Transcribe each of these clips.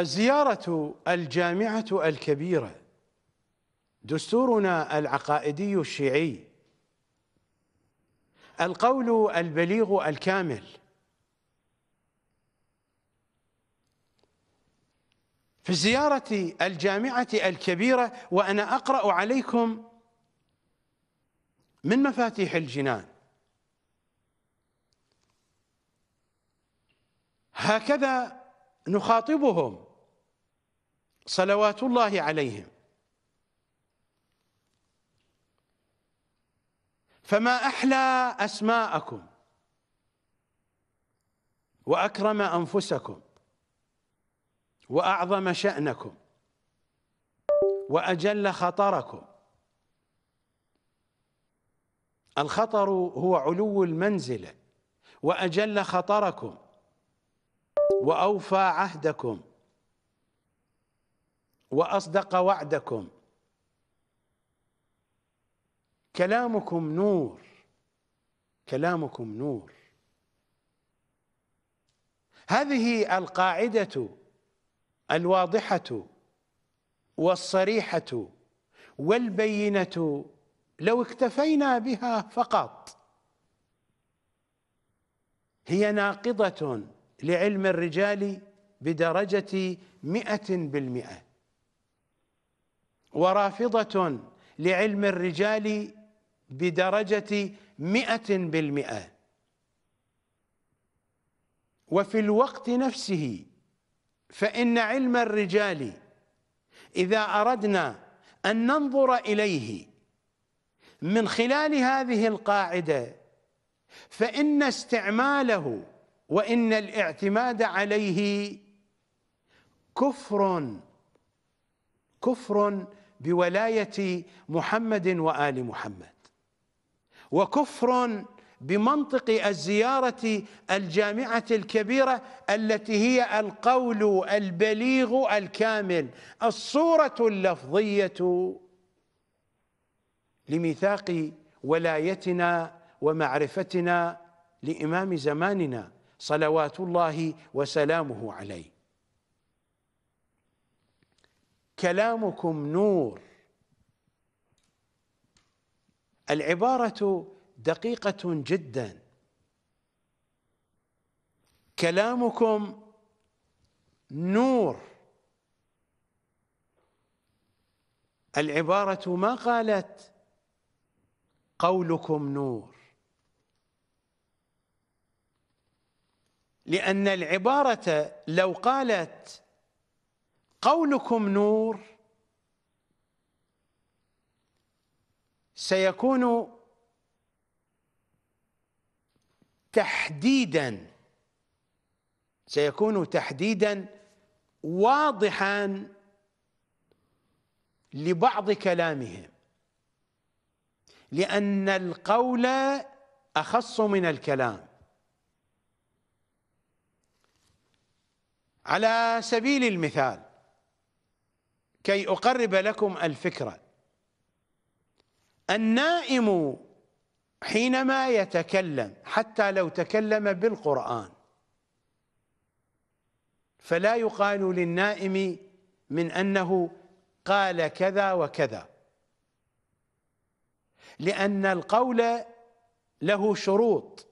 الزيارة الجامعة الكبيرة دستورنا العقائدي الشيعي القول البليغ الكامل في زيارة الجامعة الكبيرة وأنا أقرأ عليكم من مفاتيح الجنان هكذا نخاطبهم صلوات الله عليهم فما احلى اسماءكم واكرم انفسكم واعظم شانكم واجل خطركم الخطر هو علو المنزله واجل خطركم واوفى عهدكم واصدق وعدكم كلامكم نور كلامكم نور هذه القاعده الواضحه والصريحه والبينه لو اكتفينا بها فقط هي ناقضه لعلم الرجال بدرجه مئه بالمئه ورافضة لعلم الرجال بدرجة مئة بالمئة وفي الوقت نفسه فإن علم الرجال إذا أردنا أن ننظر إليه من خلال هذه القاعدة فإن استعماله وإن الاعتماد عليه كفر كفر بولايه محمد وال محمد وكفر بمنطق الزياره الجامعه الكبيره التي هي القول البليغ الكامل الصوره اللفظيه لميثاق ولايتنا ومعرفتنا لامام زماننا صلوات الله وسلامه عليه كلامكم نور العبارة دقيقة جدا كلامكم نور العبارة ما قالت قولكم نور لأن العبارة لو قالت قولكم نور سيكون تحديدا سيكون تحديدا واضحا لبعض كلامهم لان القول اخص من الكلام على سبيل المثال كي أقرب لكم الفكرة النائم حينما يتكلم حتى لو تكلم بالقرآن فلا يقال للنائم من أنه قال كذا وكذا لأن القول له شروط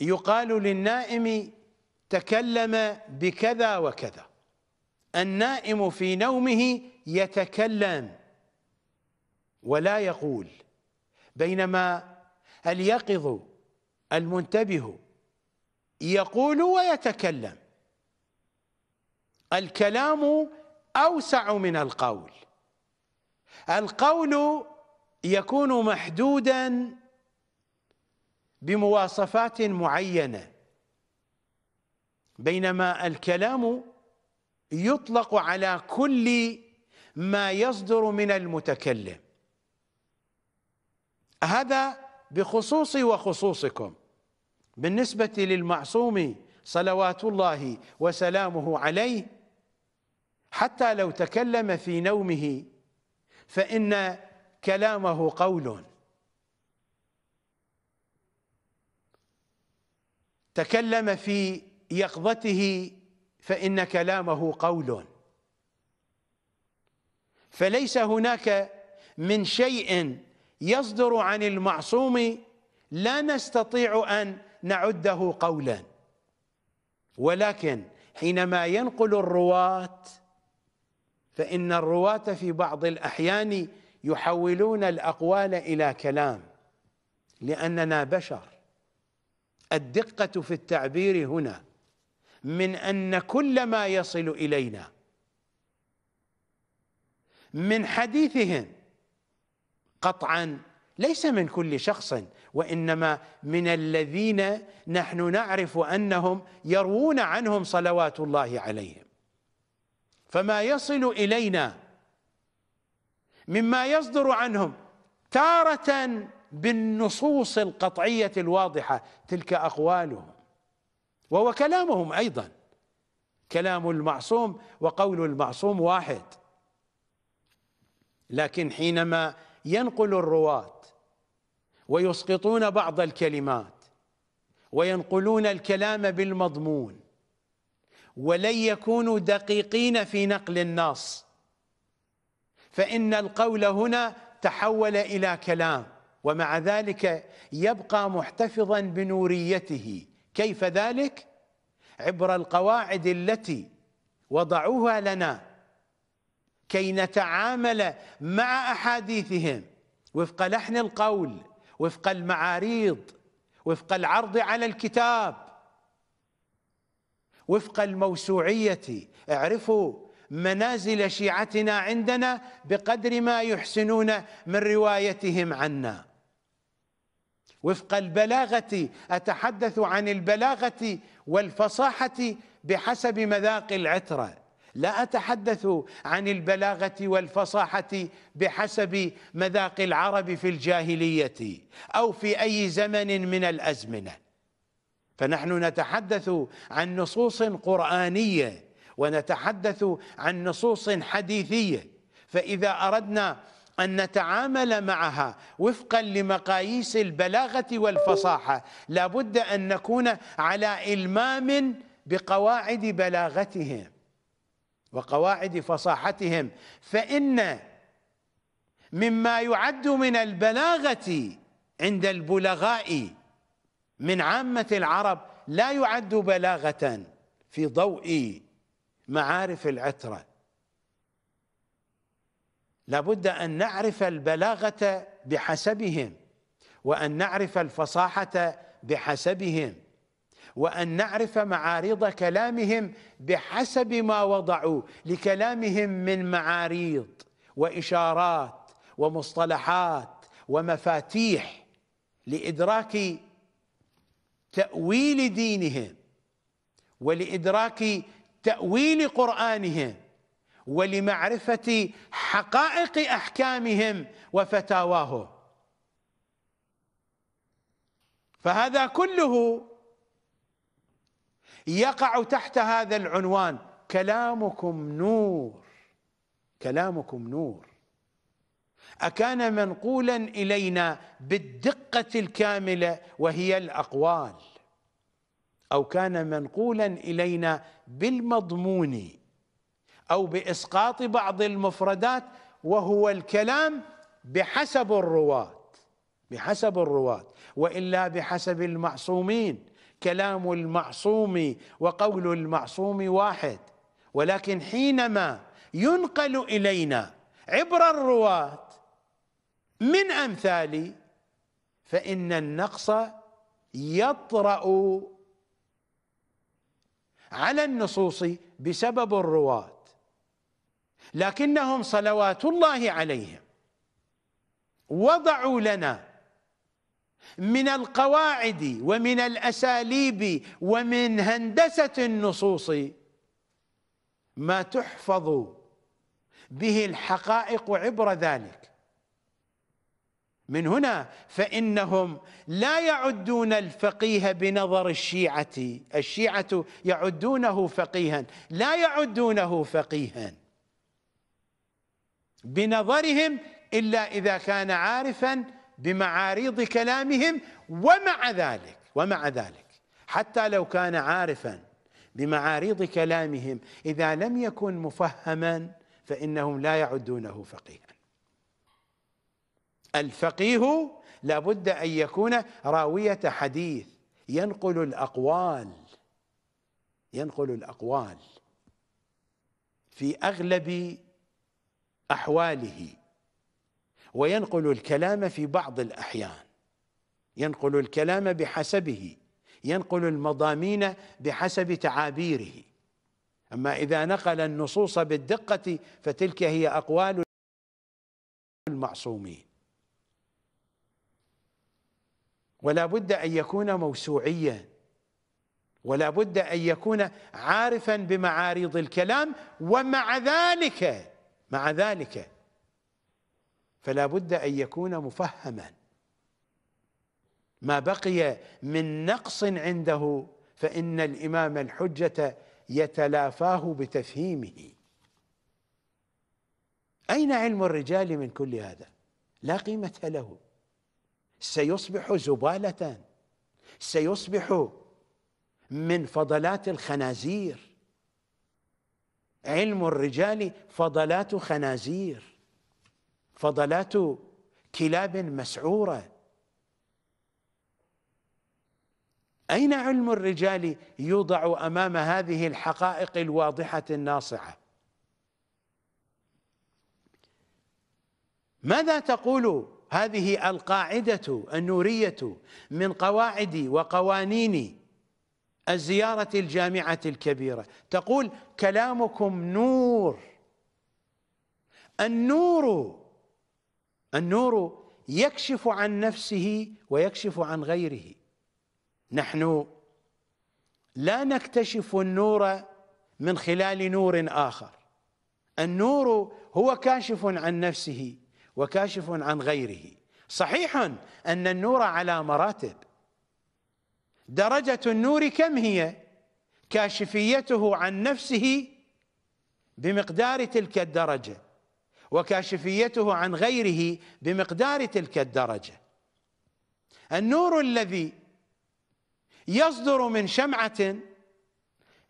يقال للنائم تكلم بكذا وكذا النائم في نومه يتكلم ولا يقول بينما اليقظ المنتبه يقول ويتكلم الكلام أوسع من القول القول يكون محدودا بمواصفات معينة بينما الكلام يطلق على كل ما يصدر من المتكلم هذا بخصوصي وخصوصكم بالنسبة للمعصوم صلوات الله وسلامه عليه حتى لو تكلم في نومه فإن كلامه قول تكلم في يقظته فإن كلامه قول فليس هناك من شيء يصدر عن المعصوم لا نستطيع أن نعده قولا ولكن حينما ينقل الرواة فإن الرواة في بعض الأحيان يحولون الأقوال إلى كلام لأننا بشر الدقة في التعبير هنا من أن كل ما يصل إلينا من حديثهم قطعا ليس من كل شخص وإنما من الذين نحن نعرف أنهم يروون عنهم صلوات الله عليهم فما يصل إلينا مما يصدر عنهم تارة بالنصوص القطعية الواضحة تلك أقوالهم وهو كلامهم ايضا كلام المعصوم وقول المعصوم واحد لكن حينما ينقل الرواه ويسقطون بعض الكلمات وينقلون الكلام بالمضمون ولن يكونوا دقيقين في نقل النص فإن القول هنا تحول إلى كلام ومع ذلك يبقى محتفظا بنوريته كيف ذلك عبر القواعد التي وضعوها لنا كي نتعامل مع احاديثهم وفق لحن القول وفق المعاريض وفق العرض على الكتاب وفق الموسوعيه اعرفوا منازل شيعتنا عندنا بقدر ما يحسنون من روايتهم عنا وفق البلاغه اتحدث عن البلاغه والفصاحه بحسب مذاق العتره لا اتحدث عن البلاغه والفصاحه بحسب مذاق العرب في الجاهليه او في اي زمن من الازمنه فنحن نتحدث عن نصوص قرانيه ونتحدث عن نصوص حديثيه فاذا اردنا أن نتعامل معها وفقا لمقاييس البلاغة والفصاحة لا بد أن نكون على إلمام بقواعد بلاغتهم وقواعد فصاحتهم فإن مما يعد من البلاغة عند البلغاء من عامة العرب لا يعد بلاغة في ضوء معارف العترة لابد أن نعرف البلاغة بحسبهم وأن نعرف الفصاحة بحسبهم وأن نعرف معارض كلامهم بحسب ما وضعوا لكلامهم من معاريض وإشارات ومصطلحات ومفاتيح لإدراك تأويل دينهم ولإدراك تأويل قرآنهم ولمعرفة حقائق أحكامهم وفتاواهم فهذا كله يقع تحت هذا العنوان كلامكم نور كلامكم نور أكان منقولا إلينا بالدقة الكاملة وهي الأقوال أو كان منقولا إلينا بالمضمون أو بإسقاط بعض المفردات وهو الكلام بحسب الرواة بحسب الرواة وإلا بحسب المعصومين كلام المعصوم وقول المعصوم واحد ولكن حينما ينقل إلينا عبر الرواة من أمثال فإن النقص يطرأ على النصوص بسبب الرواة لكنهم صلوات الله عليهم وضعوا لنا من القواعد ومن الأساليب ومن هندسة النصوص ما تحفظ به الحقائق عبر ذلك من هنا فإنهم لا يعدون الفقيه بنظر الشيعة الشيعة يعدونه فقيها لا يعدونه فقيها بنظرهم إلا إذا كان عارفا بمعاريض كلامهم ومع ذلك ومع ذلك حتى لو كان عارفا بمعاريض كلامهم إذا لم يكن مفهما فإنهم لا يعدونه فقيها الفقيه لابد أن يكون راوية حديث ينقل الأقوال ينقل الأقوال في أغلب أحواله وينقل الكلام في بعض الأحيان ينقل الكلام بحسبه ينقل المضامين بحسب تعابيره أما إذا نقل النصوص بالدقة فتلك هي أقوال المعصومين ولا بد أن يكون موسوعيا ولا بد أن يكون عارفا بمعارض الكلام ومع ذلك مع ذلك فلا بد أن يكون مفهما ما بقي من نقص عنده فإن الإمام الحجة يتلافاه بتفهيمه أين علم الرجال من كل هذا لا قيمة له سيصبح زبالة سيصبح من فضلات الخنازير علم الرجال فضلات خنازير فضلات كلاب مسعوره اين علم الرجال يوضع امام هذه الحقائق الواضحه الناصعه ماذا تقول هذه القاعده النوريه من قواعد وقوانين الزيارة الجامعة الكبيرة تقول كلامكم نور النور النور يكشف عن نفسه ويكشف عن غيره نحن لا نكتشف النور من خلال نور آخر النور هو كاشف عن نفسه وكاشف عن غيره صحيح أن النور على مراتب درجة النور كم هي كاشفيته عن نفسه بمقدار تلك الدرجة وكاشفيته عن غيره بمقدار تلك الدرجة النور الذي يصدر من شمعة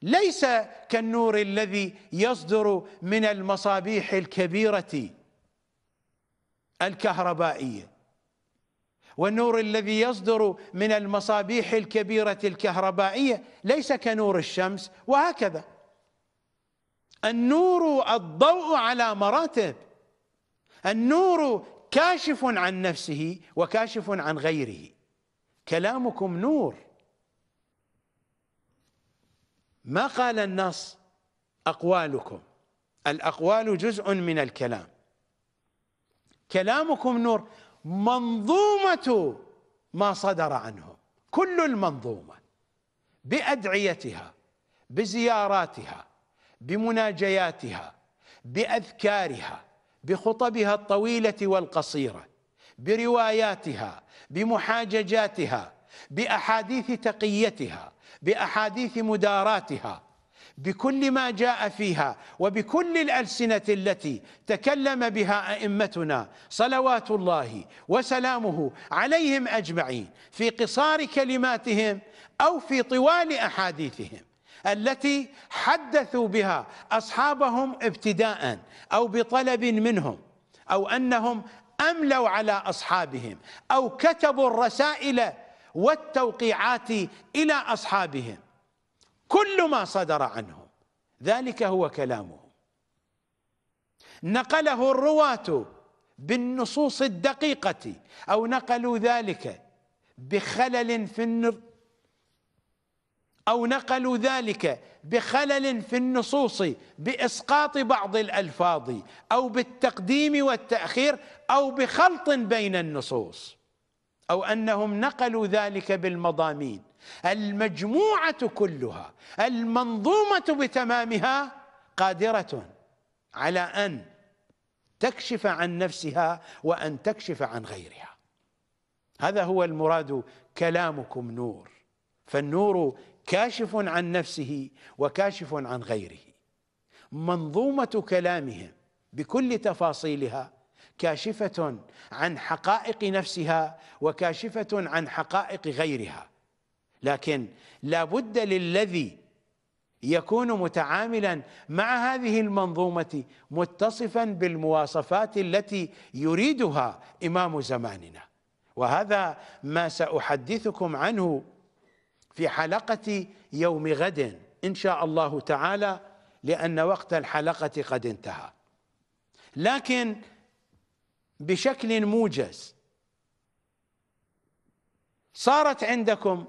ليس كالنور الذي يصدر من المصابيح الكبيرة الكهربائية والنور الذي يصدر من المصابيح الكبيرة الكهربائية ليس كنور الشمس وهكذا النور الضوء على مراتب النور كاشف عن نفسه وكاشف عن غيره كلامكم نور ما قال النص أقوالكم الأقوال جزء من الكلام كلامكم نور منظومة ما صدر عنهم كل المنظومة بأدعيتها بزياراتها بمناجياتها بأذكارها بخطبها الطويلة والقصيرة برواياتها بمحاججاتها بأحاديث تقيتها بأحاديث مداراتها بكل ما جاء فيها وبكل الالسنه التي تكلم بها ائمتنا صلوات الله وسلامه عليهم اجمعين في قصار كلماتهم او في طوال احاديثهم التي حدثوا بها اصحابهم ابتداء او بطلب منهم او انهم املوا على اصحابهم او كتبوا الرسائل والتوقيعات الى اصحابهم كل ما صدر عنهم ذلك هو كلامه نقله الرواة بالنصوص الدقيقة أو نقلوا ذلك بخلل في النر أو نقلوا ذلك بخلل في النصوص بإسقاط بعض الألفاظ أو بالتقديم والتأخير أو بخلط بين النصوص أو أنهم نقلوا ذلك بالمضامين المجموعه كلها المنظومه بتمامها قادره على ان تكشف عن نفسها وان تكشف عن غيرها هذا هو المراد كلامكم نور فالنور كاشف عن نفسه وكاشف عن غيره منظومه كلامهم بكل تفاصيلها كاشفه عن حقائق نفسها وكاشفه عن حقائق غيرها لكن لا بد للذي يكون متعاملا مع هذه المنظومه متصفا بالمواصفات التي يريدها امام زماننا وهذا ما ساحدثكم عنه في حلقه يوم غد ان شاء الله تعالى لان وقت الحلقه قد انتهى لكن بشكل موجز صارت عندكم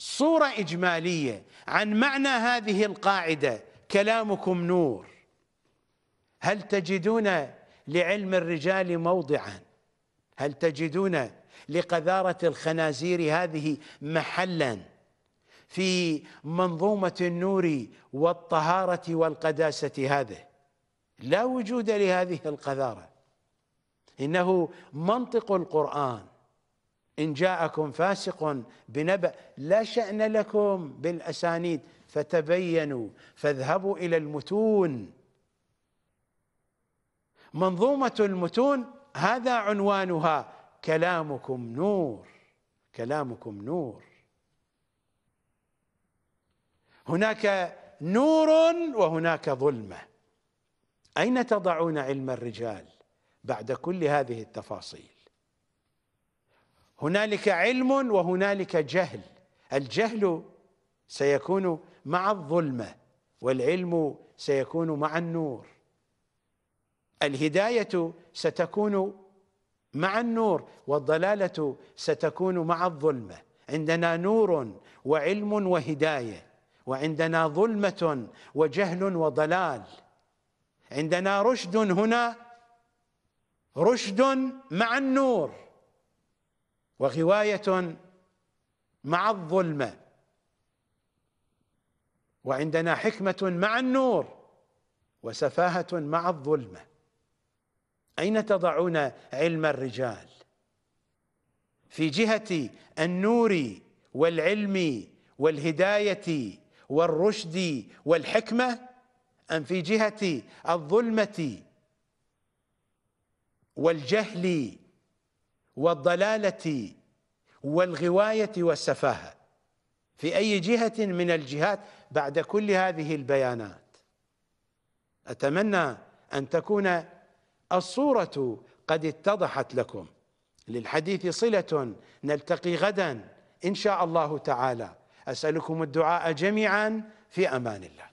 صورة إجمالية عن معنى هذه القاعدة كلامكم نور هل تجدون لعلم الرجال موضعا هل تجدون لقذارة الخنازير هذه محلا في منظومة النور والطهارة والقداسة هذه لا وجود لهذه القذارة إنه منطق القرآن إن جاءكم فاسق بنبأ لا شأن لكم بالأسانيد فتبينوا فاذهبوا إلى المتون منظومة المتون هذا عنوانها كلامكم نور كلامكم نور هناك نور وهناك ظلمة أين تضعون علم الرجال بعد كل هذه التفاصيل هنالك علم وهنالك جهل الجهل سيكون مع الظلمه والعلم سيكون مع النور الهدايه ستكون مع النور والضلاله ستكون مع الظلمه عندنا نور وعلم وهدايه وعندنا ظلمه وجهل وضلال عندنا رشد هنا رشد مع النور وغواية مع الظلمة وعندنا حكمة مع النور وسفاهة مع الظلمة أين تضعون علم الرجال في جهة النور والعلم والهداية والرشد والحكمة أم في جهة الظلمة والجهل والضلالة والغواية والسفاهة في أي جهة من الجهات بعد كل هذه البيانات أتمنى أن تكون الصورة قد اتضحت لكم للحديث صلة نلتقي غدا إن شاء الله تعالى أسألكم الدعاء جميعا في أمان الله